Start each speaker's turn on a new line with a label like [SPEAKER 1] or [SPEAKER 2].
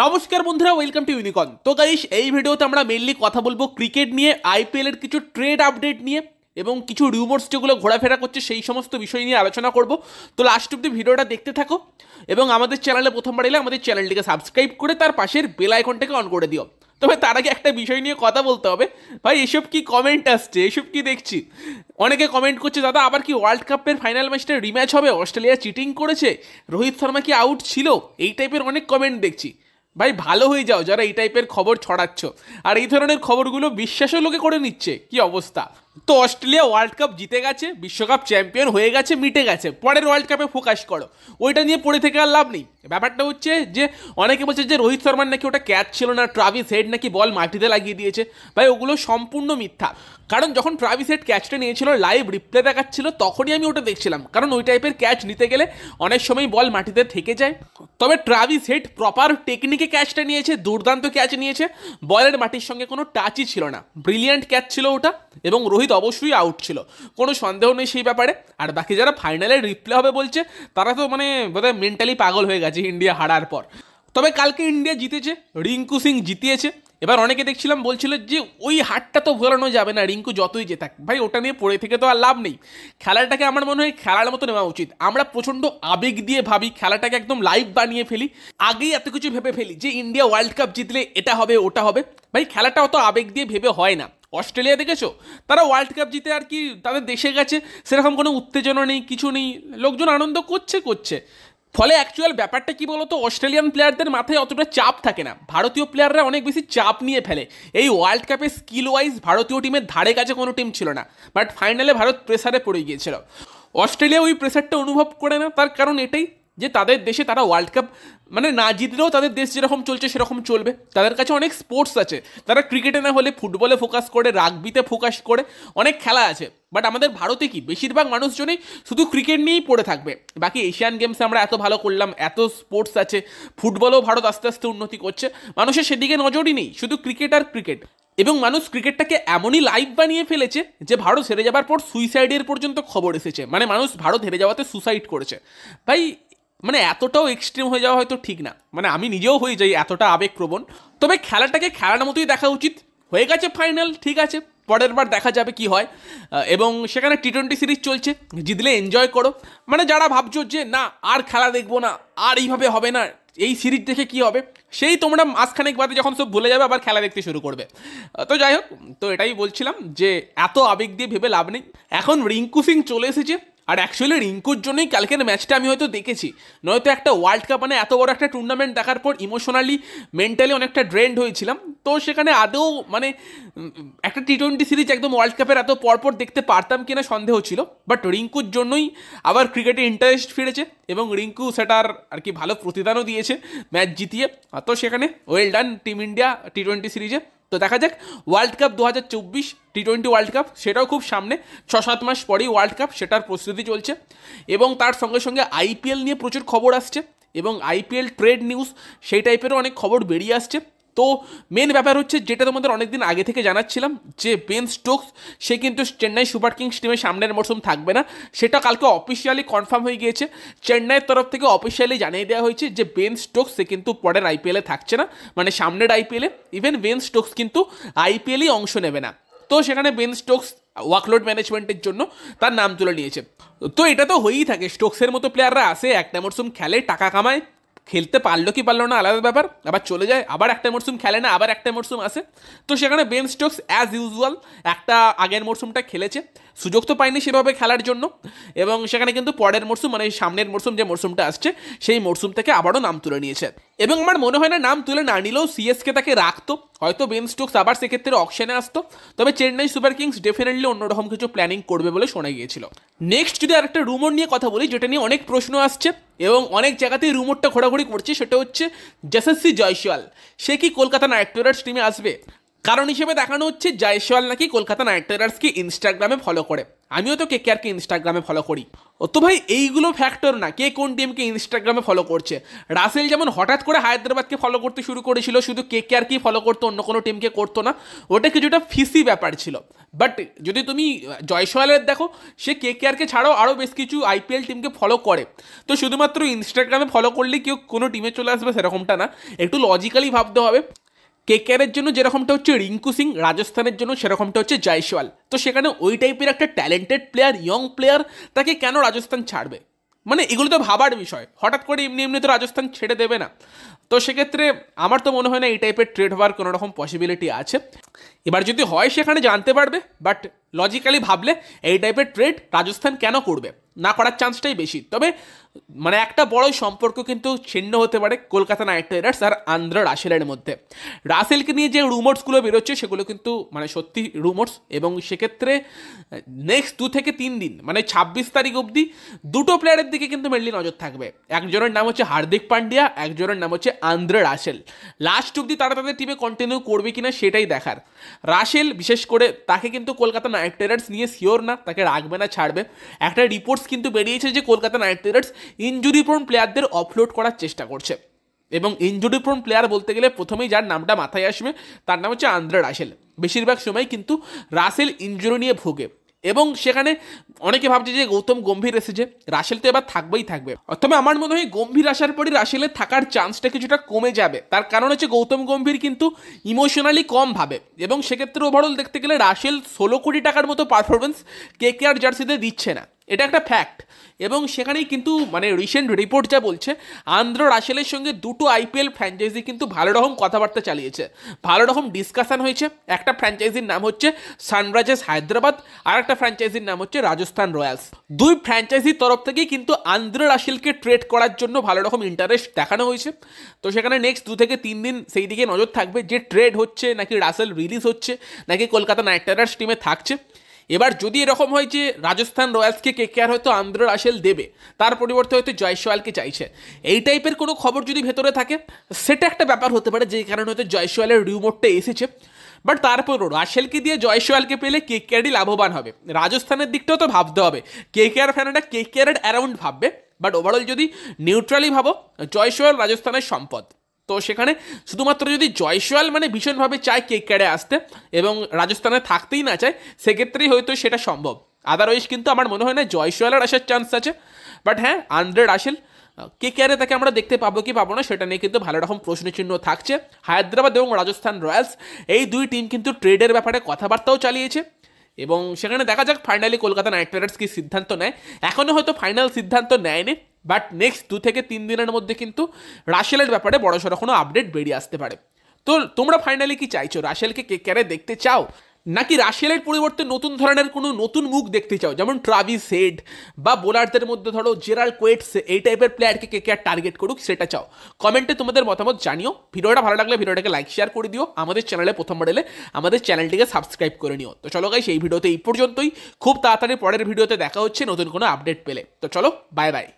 [SPEAKER 1] নমস্কার বন্ধুরা welcome to ইউনিকন তো গাইস এই ভিডিওতে আমরা মেনলি কথা বলবো ক্রিকেট নিয়ে আইপিএলের কিছু ট্রেড আপডেট নিয়ে এবং কিছু রিউমার্স যেগুলো ঘোরাফেরা করছে সেই সমস্ত বিষয় নিয়ে আলোচনা করব তো লাস্ট অব্দি ভিডিওটা দেখতে থাকো এবং আমাদের চ্যানেলে প্রথমবার এলে আমাদের চ্যানেলটিকে সাবস্ক্রাইব করে তার পাশের বেল আইকনটাকে অন করে দিও তবে তার আগে একটা বিষয় নিয়ে কথা বলতে হবে ভাই এসব কি কমেন্ট আসছে এসব কি দেখছি অনেকে কমেন্ট করছে দাদা আবার কি ওয়ার্ল্ড কাপের ফাইনাল ম্যাচটা রিম্যাচ হবে অস্ট্রেলিয়া চিটিং করেছে রোহিত শর্মা কি আউট ছিল এই টাইপের অনেক কমেন্ট দেখছি ভাই ভালো হয়ে যাও যারা এই টাইপের খবর ছড়াচ্ছ আর এই ধরনের খবরগুলো বিশ্বাসও লোকে করে নিচ্ছে কি অবস্থা তো অস্ট্রেলিয়া ওয়ার্ল্ড কাপ জিতে গেছে বিশ্বকাপ চ্যাম্পিয়ন হয়ে গেছে মিটে গেছে পরের ওয়ার্ল্ড কাপে ফোকাস করো ওইটা নিয়ে পড়ে থেকে আর লাভ নেই ব্যাপারটা হচ্ছে যে অনেকে বলছে যে রোহিত শর্মার নাকি ওটা ক্যাচ ছিল না ট্রাভিস হেড নাকি বল মাটিতে লাগিয়ে দিয়েছে ভাই ওগুলো সম্পূর্ণ মিথ্যা কারণ যখন ট্রাভিস হেড ক্যাচটা নিয়েছিল লাইভ রিপ্লে দেখাচ্ছিল তখনই আমি ওটা দেখছিলাম কারণ ওই টাইপের ক্যাচ নিতে গেলে অনেক সময় বল মাটিতে থেকে যায় তবে ট্রাভিস হেড প্রপার টেকনিকে ক্যাচটা নিয়েছে দুর্দান্ত ক্যাচ নিয়েছে বলের মাটির সঙ্গে কোনো টাচই ছিল না ব্রিলিয়ান্ট ক্যাচ ছিল ওটা এবং রোহিত রোহিত অবশ্যই আউট ছিল কোনো সন্দেহ নেই সেই ব্যাপারে আর বাকি যারা ফাইনালে রিপ্লে হবে বলছে তারা তো মানে বোধহয় মেন্টালি পাগল হয়ে গেছে ইন্ডিয়া হারার পর তবে কালকে ইন্ডিয়া জিতেছে রিঙ্কু সিং জিতিয়েছে এবার অনেকে দেখছিলাম বলছিল যে ওই হাটটা তো ভোলানো যাবে না রিঙ্কু যতই যে থাক ভাই ওটা নিয়ে পড়ে থেকে তো আর লাভ নেই খেলাটাকে আমার মনে হয় খেলার মতো নেওয়া উচিত আমরা প্রচণ্ড আবেগ দিয়ে ভাবি খেলাটাকে একদম লাইভ বানিয়ে ফেলি আগেই এত কিছু ভেবে ফেলি যে ইন্ডিয়া ওয়ার্ল্ড কাপ জিতলে এটা হবে ওটা হবে ভাই খেলাটা অত আবেগ দিয়ে ভেবে হয় না অস্ট্রেলিয়া দেখেছো তারা ওয়ার্ল্ড কাপ জিতে আর কি তাদের দেশে গেছে সেরকম কোনো উত্তেজনা নেই কিছু নেই লোকজন আনন্দ করছে করছে ফলে অ্যাকচুয়াল ব্যাপারটা কী বলতো অস্ট্রেলিয়ান প্লেয়ারদের মাথায় অতটা চাপ থাকে না ভারতীয় প্লেয়াররা অনেক বেশি চাপ নিয়ে ফেলে এই ওয়ার্ল্ড কাপে স্কিল ওয়াইজ ভারতীয় টিমের ধারে কাছে কোনো টিম ছিল না বাট ফাইনালে ভারত প্রেসারে পড়ে গিয়েছিল অস্ট্রেলিয়া ওই প্রেসারটা অনুভব করে না তার কারণ এটাই যে তাদের দেশে তারা ওয়ার্ল্ড কাপ মানে না জিতলেও তাদের দেশ যেরকম চলছে সেরকম চলবে তাদের কাছে অনেক স্পোর্টস আছে তারা ক্রিকেটে না হলে ফুটবলে ফোকাস করে রাগবিতে ফোকাস করে অনেক খেলা আছে বাট আমাদের ভারতে কি বেশিরভাগ মানুষজনই শুধু ক্রিকেট নিয়েই পড়ে থাকবে বাকি এশিয়ান গেমসে আমরা এত ভালো করলাম এত স্পোর্টস আছে ফুটবলও ভারত আস্তে আস্তে উন্নতি করছে মানুষের সেদিকে নজরই নেই শুধু ক্রিকেট আর ক্রিকেট এবং মানুষ ক্রিকেটটাকে এমনই লাইভ বানিয়ে ফেলেছে যে ভারত হেরে যাবার পর সুইসাইডের পর্যন্ত খবর এসেছে মানে মানুষ ভারত হেরে যাওয়াতে সুসাইড করেছে ভাই মানে এতটাও এক্সট্রিম হয়ে যাওয়া হয়তো ঠিক না মানে আমি নিজেও হয়ে যাই এতটা আবেগপ্রবণ তবে খেলাটাকে খেলার মতোই দেখা উচিত হয়ে গেছে ফাইনাল ঠিক আছে পরের বার দেখা যাবে কি হয় এবং সেখানে টি টোয়েন্টি সিরিজ চলছে জিতলে এনজয় করো মানে যারা ভাবছো যে না আর খেলা দেখবো না আর এইভাবে হবে না এই সিরিজ দেখে কি হবে সেই তোমরা মাঝখানেক বাদে যখন সব ভুলে যাবে আবার খেলা দেখতে শুরু করবে তো যাই হোক তো এটাই বলছিলাম যে এত আবেগ দিয়ে ভেবে লাভ নেই এখন রিঙ্কু সিং চলে এসেছে আর অ্যাকচুয়ালি রিঙ্কুর জন্যই কালকের ম্যাচটা আমি হয়তো দেখেছি নয়তো একটা ওয়ার্ল্ড কাপ মানে এত বড় একটা টুর্নামেন্ট দেখার পর ইমোশনালি মেন্টালি অনেকটা ড্রেন্ড হয়েছিলাম তো সেখানে আদৌ মানে একটা টি টোয়েন্টি সিরিজ একদম ওয়ার্ল্ড কাপের এত পরপর দেখতে পারতাম কিনা সন্দেহ ছিল বাট রিঙ্কুর জন্যই আবার ক্রিকেটে ইন্টারেস্ট ফিরেছে এবং রিঙ্কু সেটার আর কি ভালো প্রতিদানও দিয়েছে ম্যাচ জিতিয়ে তো সেখানে well done team India T twenty সিরিজে তো দেখা যাক ওয়ার্ল্ড কাপ দু হাজার চব্বিশ টি টোয়েন্টি ওয়ার্ল্ড কাপ সেটাও খুব সামনে ছ সাত মাস পরেই ওয়ার্ল্ড কাপ সেটার প্রস্তুতি চলছে এবং তার সঙ্গে সঙ্গে আইপিএল নিয়ে প্রচুর খবর আসছে এবং আইপিএল ট্রেড নিউজ সেই টাইপেরও অনেক খবর বেরিয়ে আসছে তো মেন ব্যাপার হচ্ছে যেটা তোমাদের অনেকদিন আগে থেকে জানাচ্ছিলাম যে বেন স্টোকস সে কিন্তু চেন্নাই সুপার কিংস টিমের সামনের মরশুম থাকবে না সেটা কালকে অফিসিয়ালি কনফার্ম হয়ে গিয়েছে চেন্নাইয়ের তরফ থেকে অফিসিয়ালি জানিয়ে দেওয়া হয়েছে যে বেন স্টোকস সে কিন্তু পরের আইপিএলে থাকছে না মানে সামনের আইপিএলে ইভেন বেন স্টোকস কিন্তু আইপিএলেই অংশ নেবে না তো সেখানে বেন স্টোকস ওয়ার্কলোড ম্যানেজমেন্টের জন্য তার নাম তুলে নিয়েছে তো এটা তো হয়েই থাকে স্টোকসের মতো প্লেয়াররা আসে একটা মরশুম খেলে টাকা কামায় খেলতে পারলো কি পারলো না আলাদা ব্যাপার আবার চলে যায় আবার একটা মরসুম খেলে না আবার একটা মরসুম আসে তো সেখানে বেন স্টোকস অ্যাজ ইউজুয়াল একটা আগের মরসুমটা খেলেছে সুযোগ তো পায়নি সেভাবে খেলার জন্য এবং সেখানে কিন্তু পরের মরসুম মানে সামনের মরসুম যে মরসুমটা আসছে সেই মরসুম থেকে আবারও নাম তুলে নিয়েছে এবং আমার মনে হয় না নাম তুলে না নিলেও সিএসকে তাকে রাখতো হয়তো বেন স্টোকস আবার সেক্ষেত্রে অপশানে আসতো তবে চেন্নাই সুপার কিংস ডেফিনেটলি অন্যরকম কিছু প্ল্যানিং করবে বলে শোনা গিয়েছিল নেক্সট যদি আরেকটা রুমোর নিয়ে কথা বলি যেটা নিয়ে অনেক প্রশ্ন আসছে এবং অনেক জায়গাতেই রুমোরটা ঘোরাঘুরি করছে সেটা হচ্ছে জেসেসি জয়সওয়াল সে কি কলকাতা নাইট রাইডার্স টিমে আসবে কারণ হিসেবে দেখানো হচ্ছে জয়সওয়াল নাকি কলকাতা নাইট রাইডার্সকে ইনস্টাগ্রামে ফলো করে আমিও তো কে আরকে ইনস্টাগ্রামে ফলো করি তো ভাই এইগুলো ফ্যাক্টর না কে কোন টিমকে ইনস্টাগ্রামে ফলো করছে রাসেল যেমন হঠাৎ করে হায়দ্রাবাদকে ফলো করতে শুরু করেছিল শুধু কে আরকেই ফলো করতো অন্য কোনো টিমকে করতো না ওটা কিছুটা ফিসি ব্যাপার ছিল বাট যদি তুমি জয়সওয়ালের দেখো সে কে আরকে ছাড়াও আরও বেশ কিছু আইপিএল টিমকে ফলো করে তো শুধুমাত্র ইনস্টাগ্রামে ফলো করলে কেউ কোনো টিমে চলে আসবে সেরকমটা না একটু লজিক্যালি ভাবতে হবে কেকেআরের জন্য যেরকমটা হচ্ছে রিঙ্কু সিং রাজস্থানের জন্য সেরকমটা হচ্ছে জয়সওয়াল তো সেখানে ওই টাইপের একটা ট্যালেন্টেড প্লেয়ার ইয়ং প্লেয়ার তাকে কেন রাজস্থান ছাড়বে মানে এগুলো তো ভাবার বিষয় হঠাৎ করে এমনি এমনি তো রাজস্থান ছেড়ে দেবে না তো সেক্ষেত্রে আমার তো মনে হয় না এই টাইপের ট্রেড হওয়ার কোনো রকম পসিবিলিটি আছে এবার যদি হয় সেখানে জানতে পারবে বাট লজিক্যালি ভাবলে এই টাইপের ট্রেড রাজস্থান কেন করবে না করার চান্সটাই বেশি তবে মানে একটা বড় সম্পর্ক কিন্তু ছিন্ন হতে পারে কলকাতা নাইট রাইডার্স আর আন্ধ্র রাসেলের মধ্যে রাসেলকে নিয়ে যে রুমোর্সগুলো বেরোচ্ছে সেগুলো কিন্তু মানে সত্যি রুমোর্স এবং সেক্ষেত্রে নেক্সট দু থেকে তিন দিন মানে ছাব্বিশ তারিখ অবধি দুটো প্লেয়ারের দিকে কিন্তু মেনলি নজর থাকবে একজনের নাম হচ্ছে হার্দিক পান্ডিয়া একজনের নাম হচ্ছে আন্ধ্র রাসেল লাস্ট অবধি তারা তাদের টিমে কন্টিনিউ করবে কিনা সেটাই দেখার রাসেল বিশেষ করে তাকে কিন্তু কলকাতা নাইট রাইডার্স নিয়ে শিওর না তাকে রাখবে না ছাড়বে একটা রিপোর্টস কিন্তু বেরিয়েছে যে Kolkata Knight Riders injury prone প্লেয়ারদের অফলোড করার চেষ্টা করছে এবং ইঞ্জুরি প্রোন প্লেয়ার বলতে গেলে প্রথমেই যার নামটা মাথায় আসবে তার নাম হচ্ছে আন্দ্রে রাসেল বেশিরভাগ সময় কিন্তু রাসেল ইঞ্জুরি নিয়ে ভোগে এবং সেখানে অনেকে ভাবছে যে গৌতম গম্ভীর এসেছে রাসেল তো এবার থাকবেই থাকবে তবে আমার মনে হয় গম্ভীর আসার পরই রাসেলের থাকার চান্সটা কিছুটা কমে যাবে তার কারণ হচ্ছে গৌতম গম্ভীর কিন্তু ইমোশনালি কম ভাবে এবং সেক্ষেত্রে ওভারঅল দেখতে গেলে রাসেল ষোলো কোটি টাকার মতো পারফরমেন্স কে কে আর জার্সিতে দিচ্ছে না এটা একটা ফ্যাক্ট এবং সেখানেই কিন্তু মানে রিসেন্ট রিপোর্ট যা বলছে আন্দ্র রাসেলের সঙ্গে দুটো আইপিএল ফ্র্যাঞ্চাইজি কিন্তু ভালো রকম কথাবার্তা চালিয়েছে ভালো রকম ডিসকাশান হয়েছে একটা ফ্র্যাঞ্চাইজির নাম হচ্ছে সানরাইজার্স হায়দ্রাবাদ আর একটা ফ্র্যাঞ্চাইজির নাম হচ্ছে রাজস্থান রয়্যালস দুই ফ্র্যাঞ্চাইজির তরফ থেকেই কিন্তু আন্দ্র রাসেলকে ট্রেড করার জন্য ভালো রকম ইন্টারেস্ট দেখানো হয়েছে তো সেখানে নেক্সট দু থেকে তিন দিন সেই দিকে নজর থাকবে যে ট্রেড হচ্ছে নাকি রাসেল রিলিজ হচ্ছে নাকি কলকাতা নাইট রাইডার্স টিমে থাকছে এবার যদি এরকম হয় যে রাজস্থান রয়্যালসকে কেকেআর হয়তো আন্দ্র রাসেল দেবে তার পরিবর্তে হয়তো জয়সওয়ালকে চাইছে এই টাইপের কোনো খবর যদি ভেতরে থাকে সেটা একটা ব্যাপার হতে পারে যেই কারণে হয়তো জয়সওয়ালের রিউমোটটা এসেছে বাট তারপরও রাসেলকে দিয়ে জয়সওয়ালকে পেলে কে আরই লাভবান হবে রাজস্থানের দিকটাও তো ভাবতে হবে কে আর ফ্যানেরা কে কেআরের অ্যারাউন্ড ভাববে বাট ওভারঅল যদি নিউট্রালি ভাবো জয়সওয়াল রাজস্থানের সম্পদ তো সেখানে শুধুমাত্র যদি জয়সওয়াল মানে ভীষণভাবে চায় কেকারে আসতে এবং রাজস্থানে থাকতেই না চায় সেক্ষেত্রেই হয়তো সেটা সম্ভব আদারওয়াইজ কিন্তু আমার মনে হয় না জয়সওয়ালের আসার চান্স আছে বাট হ্যাঁ আন্ড্রেড আসেল কে কেয়ারে তাকে আমরা দেখতে পাবো কি পাবো না সেটা নিয়ে কিন্তু ভালো রকম প্রশ্নচিহ্ন থাকছে হায়দ্রাবাদ এবং রাজস্থান রয়্যালস এই দুই টিম কিন্তু ট্রেডের ব্যাপারে কথাবার্তাও চালিয়েছে এবং সেখানে দেখা যাক ফাইনালি কলকাতা নাইট রাইডার্স কি সিদ্ধান্ত নেয় এখনও হয়তো ফাইনাল সিদ্ধান্ত নেয়নি বাট নেক্সট দু থেকে তিন দিনের মধ্যে কিন্তু রাশেলের ব্যাপারে বড়সড় কোনো আপডেট বেরিয়ে আসতে পারে তো তোমরা ফাইনালি কি চাইছো রাশেলকে কে কেরে দেখতে চাও নাকি রাশিয়ালের পরিবর্তে নতুন ধরনের কোনো নতুন মুখ দেখতে চাও যেমন ট্রাভিস হেড বা বোলারদের মধ্যে ধরো জেরাল কোয়েটস এই টাইপের প্লেয়ারকে কে আর টার্গেট করুক সেটা চাও কমেন্টে তোমাদের মতামত জানিও ভিডিওটা ভালো লাগলে ভিডিওটাকে লাইক শেয়ার করে দিও আমাদের চ্যানেলে প্রথম এলে আমাদের চ্যানেলটিকে সাবস্ক্রাইব করে নিও তো চলো গাইস এই ভিডিওতে এই পর্যন্তই খুব তাড়াতাড়ি পরের ভিডিওতে দেখা হচ্ছে নতুন কোনো আপডেট পেলে তো চলো বাই বাই